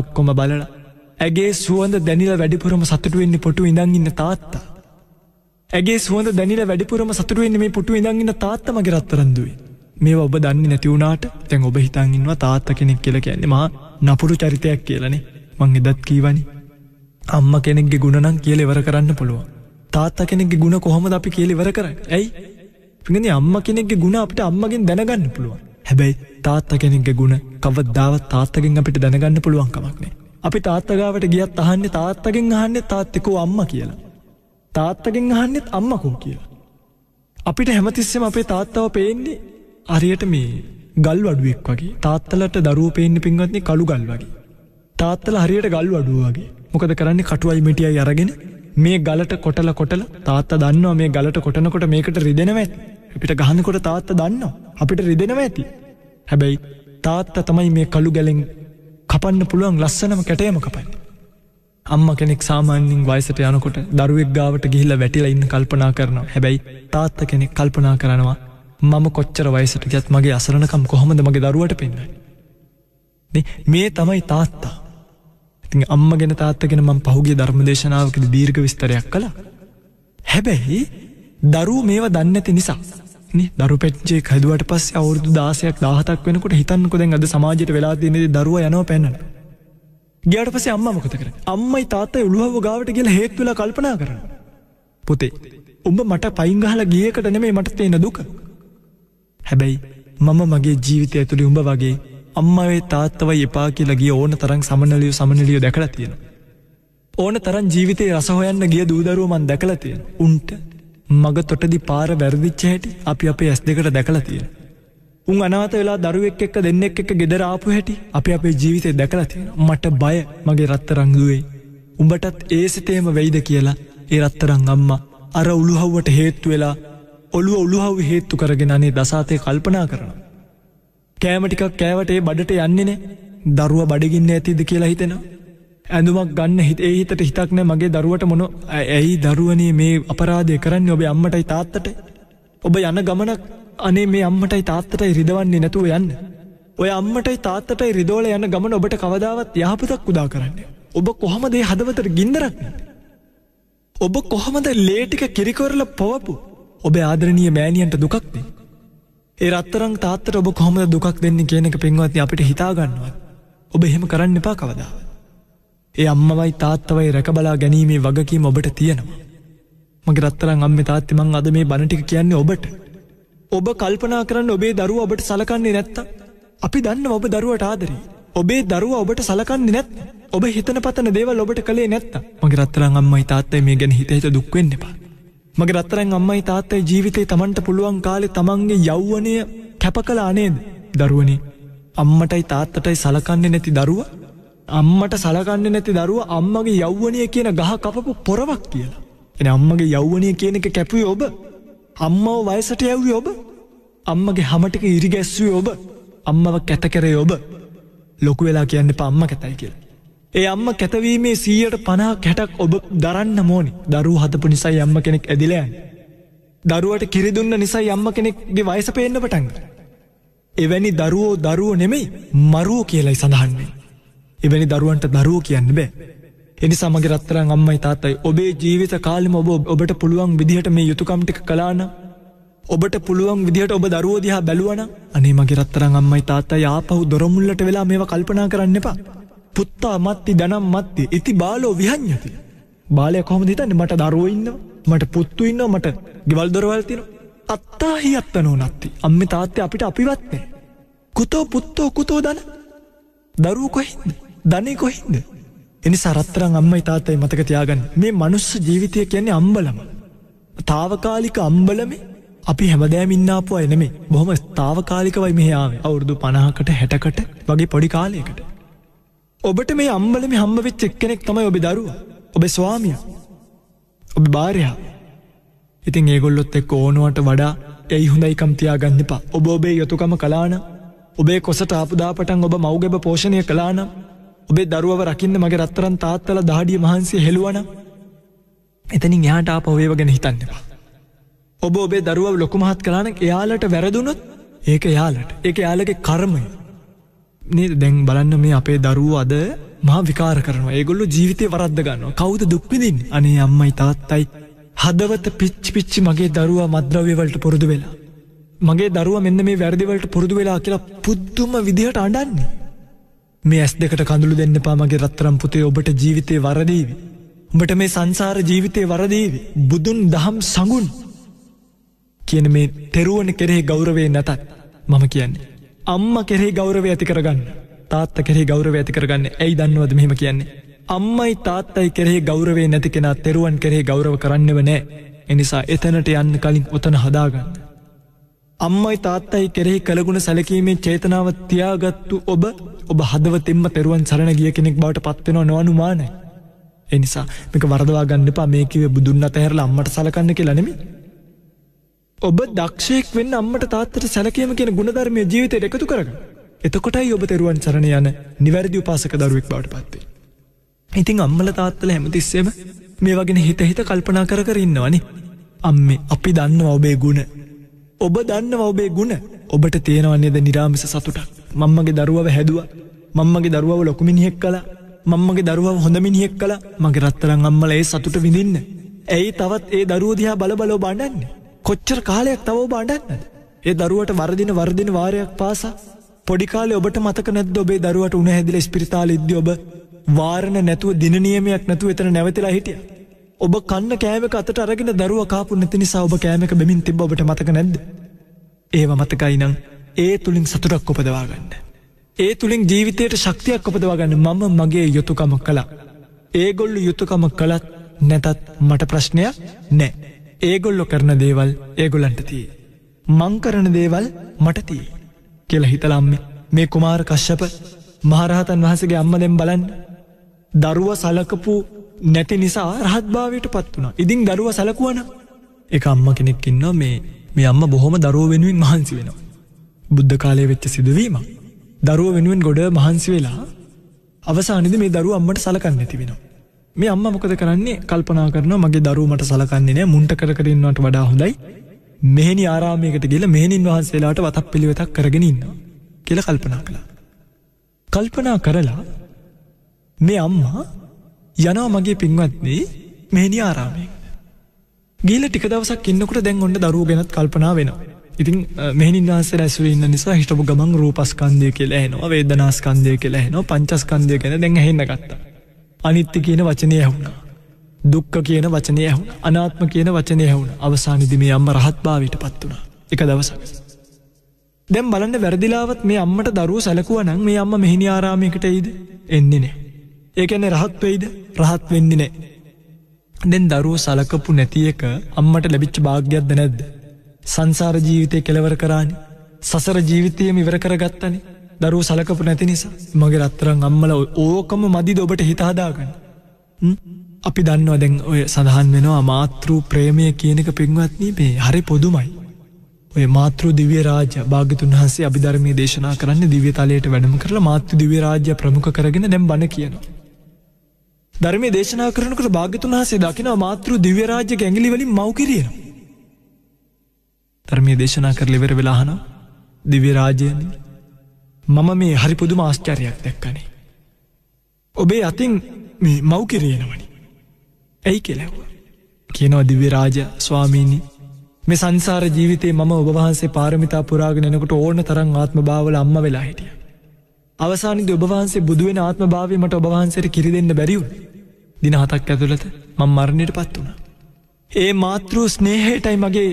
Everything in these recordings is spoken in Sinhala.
ඔක්කොම බලල ඇගේ සුවඳ දැනිල වැඩිපුරම සතුටුවෙන්නේ පොටු ඉඳංගන්න තාත්තා. ඇගේ සුවඳ දැනිල වැඩිපුරම සතුරුවෙන්නේ මේ පුටු ඉඳංගන්න තාත්තමගේ රත්තරන්දුවේ මේ ඔබ දන්න නැතිවුණට තැන් ඔබ හිතන්ඉන්නවා තාත්ත කෙනෙක් කියල කියන්නේ මා නපුරු චරිතයක් කියලනේ මං එදත් කීවනි අම්ම කෙනෙක්ගේ ගුණනම් කියල එවර කරන්න පුළුව තාත්තා කෙනෙක්ගේ ගුණ කොහොමද අපි කියලෙවර කරන්න ඇයි පිගනි අම්ම කෙනෙක්ගේ ගුණ අපට අම්මගෙන් දැනගන්න පුළුවන් හැබැයි තාත්ත කෙනෙක්ග ගුණ කවදදාවත් තාත්තකින් අපිට දැනගන්න පුළුවන්කමක්නේ. අපි තාත්තගාවට ගියත් අහන්නේ තාත්තකින් අහන්නෙ තාත්තෙකෝ අම්ම කියලා. තාත්තකින් අහන්නෙත් අම්මකුම් කියලා. අපිට හැමතිස්සෙම අපේ තාත්තාව පේන්නේ අරියට මේ ගල් වඩුවෙක් වගේ තාත්තලට දරුව පේන්න පින්වත්න්නේ කළු ගල් වගේ. තාත්තල හරියට ගල් වඩුව වගේ මොකද කරන්නේ කටුවයි මිටියයි අරගෙන මේ ගලට කොටල කොටල තාත්ත දන්නවා මේ ගලට කොටනකොට මේකට රිදෙනවත් අපිට ගහනකොට තාත්ත දන්නවා. අපිට රිදෙනව ඇති. හැබැයි තාත්තා තමයි මේ කළු ගැලෙන් කපන්න පුළුවන් ලස්සනම කැටයම කපන්න. අම්ම කෙනෙක් සාමාන්‍යින් වයිසට යනකොට දරුවෙක් ගාවට ගිහිල්ල වැටිලා ඉන්න කල්පනා කරනවා හැබැයි තාත්ත කෙනෙක් කල්පනා කරනවා මම කොච්චර වයිසට ගත් මගේ අසරණකම් කොහොමද මගේ දරුවට පෙන්වයි. මේ තමයි තාත්තා. ඉතින් අම්ම ගෙන තාත්තගෙන මං පහුගේ ධර්මදේශනාවකද දීර්ඝ විස්තරයක් කළ. හැබැයි දරූ මේවා දන්නඇති නිසා. දරු පෙට්චේ හැදුවට පස් අවුරදු දාසයක් දාහතක් වෙනකොට හිතන්නකො දැන් අද සමාජයට වෙලා තියනෙ දරුව යනව පැන්නන. ගියට පසේ අම්ම මොකත කර අම්මයි තාත්තයි උළුහව ගාවට කියලා හේත්තුල කල්පනා කරන්න. පොතේ උඹ මට පයිංගහල ගියකට නෙමේ මට තියෙන දුක. හැබැයි මම මගේ ජීවිතය ඇතුළි උඹ වගේ අම්මවේ තාත්තවයි එපා කියලගේ ඕන තරං සමනලියෝ සමනලියෝ දැකළ තියෙන. ඕන තරන් ජීවිතය රසහොයන්න ගිය දූදරුවමන් දැකළ තියෙන උන්ට මග තොටදි පාර වැරදිච්ච හැටි අපි අපේ ඇස් දෙකට දැකලා තියෙන. උන් අනාත වෙලා දරුවෙක් එක්ක දෙන්නෙක් එක ගෙදර ආපු හැටි අපි අපේ ජීවිතය දැකලා තියෙන මට බය මගේ රත්තරංගුවෙයි. උඹටත් ඒ සිතේම වෙයිද කියලා ඒ රත්තරං අම්මා අර උළුහව්වට හේත්තු වෙලා ඔළුව උළුහව් හේත්තු කරගෙන අනේ දසාතය කල්පනා කරන. කෑමටිකක් කෑවට ඒ බඩට යන්නේ නෑ දරුව බඩගින්න ඇතිද කියලා හිතෙනවා ඇඳුමක් ගන්න හිත ඒ හිතට හිතක් නෑ මගේ දරුවට මොන ඇයි දරුවනේ මේ අපරාධය කරන්න ඔබේ අම්මටයි තාත්තට ඔබ යන ගමනක් අනේ මේ අම්මටයි තාත්තටයි රිදවන්නේ නැතුව යන්න ඔය අම්මටයි තාත්තටයි රිදෝල යන ගමන ඔබට කවදාවත් යහපතක් උදා කරන්න ඔබ කොහොමදේ හදවතට ගින්දරක් ඔබ කොහොමද ලේටික කිරිකොරල පොවපු ඔබේ ආදරණීය මෑණියන්ට දුකක්දේ ඒ රත්තරං තාත්තට ඔබ කොහොමද දුකක් දෙන්න කියන එක පෙන්වත් අපිට හිතාගන්නවත් ඔබ එහෙම කරන්න එපා කවදාවත් ඒ අම්මවයි තාත්තවයි රැකබලා ගැනීමේ වගකීම ඔබට තියෙනවා. මගේ රත්තරං අම්ම තාත්තිමං අද මේ බණටික කියන්නේ ඔබට. ඔබ කල්පනා කරන්න ඔබේ දරුව ඔබට සලකන්නේ නැත්ත. අපි දන්න ඔබ දරුවට ආදරී. ඔබේ දරුව ඔබට සලකන්නේ නැත් ඔබ හිතන පතන දේවල් ඔබට කළේ නැත්ත මගේ රත්තරං අම්මයි තාත්තේ මේ ගැන හිතහිත දුක්වෙන්න එපා. මගේ රත්තරං අම්මයි තාත්තයි ජීවිතේ තමන්ට පුළුවන් කාලෙ තමන්ගේ යෞවනය කැප කලා අනේද දරුවනේ අම්මටයි තාත්තටයි සලකන්නේ නැති දරුවා අම්මට සලකන්නේ නැති දරුව අම්මගේ යෞවනය කියන ගහ කපපු පොරවක් කියලා. එන අම්මගේ යෞවනය කියන එක කැපුවේ ඔබ. අම්මව වයසට යැව්වේ ඔබ. අම්මගේ හමටික ඉරිගැස්සුවේ ඔබ. අම්මව කැත කරේ ඔබ. ලොකු වෙලා කියන්න පම්ම කැතයි කියලා. ඒ අම්ම කැතවීමේ සීයට පනා කැටක් ඔබ දරන්න මෝනි දරු හතපු නිසා යම්ම කෙනෙක් ඇදිලෑන්. දරුවට කිරිදුන්න නිසා යම්ම කෙනෙක්ගේ වයස පේන්න පටන්ග. එවැනි දරුවෝ දරුව නෙමෙයි මරුවෝ කියලයි සඳහන්න්නේ. එවැනි දරුවන්ට දරුවෝ කියන්න බෑ. එනිසා මගේ රත්තරන් අම්මයි තාත්තයි ඔබේ ජීවිත කාලෙම ඔබ ඔබට පුළුවන් විදිහට මේ යුතුයකම් ටික කළානම් ඔබට පුළුවන් විදිහට ඔබ දරුවෝ දිහා බැලුවන අනේ මගේ රත්තරන් අම්මයි තාත්තයි ආපහු දොරමුල්ලට වෙලා මේව කල්පනා කරන්න එපා. පුත්තා මත්ති දනම් මත්ති ඉති බාලෝ විහඤ්ඤති. බාලයා කොහොමද හිතන්නේ මට දරුවෝ ඉන්නවා මට පුත්තු ඉන්නවා මට ගෙවල් දොරවල් තියෙනවා. අත්තා හි අත්තනෝ නැත්ති. අම්මේ තාත්තේ අපිට අපිවත් නැහැ. කුතෝ පුත්තෝ කුතෝ දන දරුවෝ කොහෙන්ද? ධනේ කොහින්ද? එනිසා රත්තරන් අම්මයි තාත්තයි මතක තියාගන්න. මේ මනුස්ස ජීවිතය කියන්නේ අම්බලම. తాවකාලික අම්බලමේ අපි හැමදාම ඉන්න ආපු අය නෙමෙයි. බොහොම తాවකාලිකවයි මෙහි ආවේ. අවුරුදු 50කට 60කට වගේ පොඩි කාලයකට. ඔබට මේ අම්බලමේ හම්බ වෙච්ච එක්කෙනෙක් තමයි ඔබේ දරුවා. ඔබේ ස්වාමියා. ඔබේ භාර්යා. ඉතින් ඒගොල්ලොත් එක්ක ඕනුවට වඩා ඇයි හොඳයිකම් තියාගන්න එපා. ඔබ ඔබේ යුතුයකම කළා නම් ඔබේ කොසට ආපදාපටන් ඔබ මව්ගෙබ පෝෂණය කළා නම් ඔබේ දරුවව රකින්න මගේ රත්තරන් තාත්තල දාඩිය මහන්සේ හෙළුවන එතනින් යාට ආප ඔයව ගැන හිතන්නවා. ඔබ ඔබේ දරුවව ලොකුමහත් කලාන එයාලට වැරදුනොත් ඒක යාලට ඒක යාලගේ කර්මය නේද දැන් බලන්න මේ අපේ දරුව අද මහා විකාර කරනවා ඒගොල්ලු ජීවිතය වරද්ද ගන්නවා කවුද දුක්විදින් අනේ අම්මයි තාත්තයි හදවත පිච්චි පිච්චි මගේ දරුවා මද්‍රව්‍යවලට පුරුදු වෙලා මගේ දරුව මෙන්න මේ වැරදිවලට පුරුදු වෙලා කියලා පුද්දුම විදිහට අඩන්නේ මේ ඇස් දෙකට කඳුළු දෙන්න පාමගේ රත්තරම් පුතේ ඔබට ජීවිතය වරදීවි. උඹට මේ සංසාර ජීවිතය වරදීවි. බුදුන් දහම් සඟුන් කියන මේ තෙරුවන කෙරෙහි ගෞරවේ නැතත් මම කියන්නේ. අම්ම කෙරෙහි ගෞරවේ ඇති කරගන්න. තාත්ත කෙරෙහි ගෞරවේ ඇති කරගන්න ඇයි දන්නවද මෙහෙම කියන්නේ. අම්මයි තාත්තයි කෙරෙහි ගෞරවේ නැති කෙනා තෙරුවන් කෙරෙහි ගෞරව කරන්නව නෑ. එනිසා එතැනට යන්න කලින් ඔතන හදාගන්න. අම්මයි තාත්තයි කෙරෙහි කළගුණ සැලකීමේ චේතනාව තියාගත්තු ඔබ ඔබ හදවතින්ම තෙරුවන් සරණ ගිය කෙනෙක් බවට පත්වෙනවා නොවනුමානයි. එනිසා මේක වරදවා ගන්න එපා මේකව බුදුන් අතහැරලා අම්මට සලකන්න කියලා නෙමෙයි. ඔබ දක්ෂයෙක් වෙන්න අම්මට තාත්තට සැලකීම කියන ගුණධර්මය ජීවිතයට එකතු කරගන්න. එතකොටයි ඔබ තෙරුවන් සරණ යන නිවැරදි උපාසක දරුවෙක් බවට පත්වෙන්නේ. ඉතින් අම්මලා තාත්තලා හැමතිස්සෙම මේ වගේ හිත හිත කල්පනා කර කර ඉන්නවනේ. අම්මේ අපි දන්නවා ඔබේ ගුණ ඔබ දන්නව ඔබේ ගුණ ඔබට තියෙනවන්නේද නිරාමිස සතුටක් මංමගේ දරුවව හැදවා මංමගේ දරුවව ලොකුමිනිහෙක් කලා මංමගේ දරුවව හොඳමිනිහෙක් කළ මගේ රත්තරං අම්මල ඒ සතුට විඳන්න ඇයි තවත් ඒ දරුවදිහා බලබලෝ බාඩන්න කොච්චර කාලයක් තවෝ බාඩන්නද ඒ දරුවට වරදින වර්දින වාරයක් පාසා පොඩිකාල ඔබට මතක නැද ඔබේ දරුවට උනහැදිල ස්පිරිතාල ඉද්‍ය ඔබ වාරණ නැතුව දිනනියමයක් නැතුව එතන නැවතිලා හිටියා ඔබ කන්න කෑමක අතට අරගෙන දරුව කාපු නැති නිසා ඔබ කෑමක බැමින් තිබ ඔබට මතක නැද්ද? ඒව මතකයි නම් ඒ තුලින් සතුටක් උපදවා ගන්න. ඒ තුලින් ජීවිතයට ශක්තියක් උපදවා ගන්න මම මගේ යුතුයකම කළා. ඒගොල්ලෝ යුතුයකම කළත් නැතත් මට ප්‍රශ්නයක් නැහැ. ඒගොල්ලෝ කරන දේවල් ඒගොල්ලන්ට තියෙයි. මං කරන දේවල් මට තියෙයි කියලා හිතලා මේ කුමාර කශ්‍යප මහරහතන් වහන්සේගේ අම්මා දැන් බලන්න. දරුවා සලකපු නැති නිසා රහත්භාවයට පත් වුණා. ඉතින් දරුවා සැලකුවන එක අම්ම කෙනෙක් ඉන්නවා මේ මේ අම්ම බොහොම දරුව වෙනුවෙන් මහන්සි වෙනවා. බුද්ධ කාලයේ වෙච්ච සිදුවීමක්. දරුව වෙනුවෙන් ගොඩ මහන්සි වෙලා අවසානයේදී මේ දරුව අම්මට සලකන්නේ නැති වෙනවා. මේ අම්මා මොකද කරන්නේ? කල්පනා කරනවා මගේ දරුව මට සලකන්නේ නැහැ. මුන්ට කර කර ඉන්නවට වඩා හොඳයි. මෙහෙණි ආරාමයකට ගිහලා මෙහෙණින් වහන්සේලාට වතක් පිළිවෙතක් කරගෙන ඉන්නවා කියලා කල්පනා කළා. කල්පනා කරලා මේ අම්මා යනවා මගේ පින්වත්දී මෙහිනි ආරාමයෙන්. ගීල ටික දවසක් ඉන්නකට දැන් ඔොඩ දරුව ගැත් කල්පනා වෙනවා. ඉතින් මෙහිනිවාස රැස්වන්න නිසා හිටපු ගමන් රූපස්කන්දය කියලා හනවා වේදනාස්කන්දය කියලා හෙනවා පංචස්කන්දය ගැන දැන් හෙන්න ගත්තා. අනිත්ති කියන වචනය ඇහුුණා. දුක්ක කියන වචනය ඇහුුණ අනාත්ම කියන වචනය ඇහුුණ අවසානිදිම අම්ම රහත් භාවිට පත් වුණා එක දවසක්. දැම් බලන්න වැරදිලාවත් මේ අම්මට දරුව සැලකුව නං මේ අම්ම මෙහිනි ආරාමිකට ඉද එන්නේ නෑ. ඒකැන්නේ රහත් වෙයිද රහත් වෙන්නේ නෑ. දැන් දරුව සලකපු නැති එක අම්මට ලැබිච්ච භාග්‍යයක්ද නැද්ද? සංසාර ජීවිතය කෙලවර කරානි. සසර ජීවිතයම ඉවර කරගත්තනි. දරුව සලකපු නැති නිසා මගේ රත්තරන් අම්මල ඕකම මදිද ඔබට හිත හදාගන්න. අපි දන්නවා දැන් ඔය සඳහන් වෙනවා මාතෘ ප්‍රේමය කියන එක පින්වත්නී මේ හරි පොදුමයි. ඔය මාතෘ දිව්‍ය රාජ භාගතුන් වහන්සේ අභිධර්මය දේශනා කරන්න දිව්‍යතලයට වැඩම කරලා මාතෘ දිව්‍ය රාජ්‍ය ප්‍රමුඛ කරගෙන දැන් බණ කියනවා. ධර්මයේ දේශනා කරනකොට භාග්‍යතුන් වහන්සේ දකිනවා මාතෘ දිව්‍ය රාජ්‍ය ගැඟිලි වලින් මව් කිරියනවා. ධර්මයේ දේශනා කරලා ඉවර වෙලා අහනවා දිව්‍ය රාජ්‍යයනි මම මේ හරි පුදුම ආශ්චර්යයක් දැක්කනේ. ඔබේ අතින් මේ මව් කිරියනවනේ. ඇයි කියලා ඇහුවා. කියනවා දිව්‍ය රාජ ස්වාමීනි මේ සංසාර ජීවිතේ මම ඔබ වහන්සේ පාරමිතා පුරාගෙන එනකොට ඕන තරම් ආත්ම භාවල අම්ම වෙලා හිටියා. අවසානයේදී ඔබ වහන්සේ බුදු වෙන ආත්ම භාවය මට ඔබ වහන්සේට කිරි දෙන්න බැරි වුණා. දින හතක් ඇතුළත මං මරණයට පත් වුණ. ඒ මාතෘ ස්නේහයටයි මගේ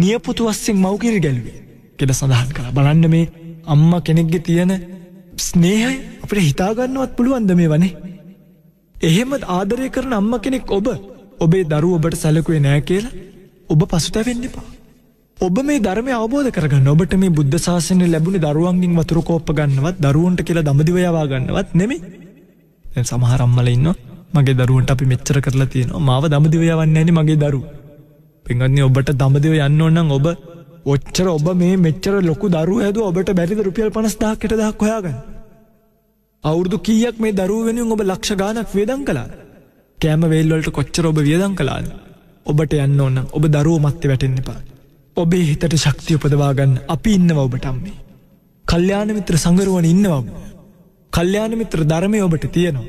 නියපුතු වස්සෙන් මවකිරි ගැලුවේ කෙඩ සඳහන් කළ බලන්න මේ අම්ම කෙනෙක්ගෙ තියෙන ස්නේහයි අපට හිතාගන්නවත් පුළුවන්ද මේ වනේ. එහෙම ආදරය කරන අම්ම කෙනෙක් ඔබ ඔබේ දරු ඔබට සැලකුවේ නෑ කියලා ඔබ පසුතැවෙන්නෙපා. ඔබ මේ ධර්මය අවබෝධ කරගන්න ඔබට මේ බුද්ධ ශාසනය ලැබුණ දරුවන්ගින් වතුර කෝප්ප ගන්නවත් දරුවන්ට කියලා දමදිවයවා ගන්නවත් නෙමේ සමහරම්මල ඉන්නවා මගේ දරුවන්ට අපි මෙච්චර කරලා තියෙනවා මාව දමදිව යවන්න ඇනි මගේ දරු පෙන්ගන්නේ ඔබට දමදිව යන්න ඕන්නම් ඔබ ඔච්චර ඔබ මේ මෙච්චර ලොකු දරු ඇද ඔබට බැරිද රුපියල් පනස්දාකට දක් හොයාගන්න අවුරදු කීයක් මේ දරුව වෙනුවෙන් ඔබ ලක්ෂ ගානක් වේදන් කලා කෑම වේල්වලට කොච්චර ඔබ වියදං කලාද ඔබට යන්න ඕන්න ඔබ දරුව මත්ත වැටෙන්න පා ඔබේ හිතට ශක්තිය උපදවාගන්න අපි ඉන්නව ඔබටම්න්නේ කල්්‍යානමිත්‍ර සංගරුවන ඉන්නවම කල්්‍යානමිත්‍ර ධර්මය ඔබට තියෙනවා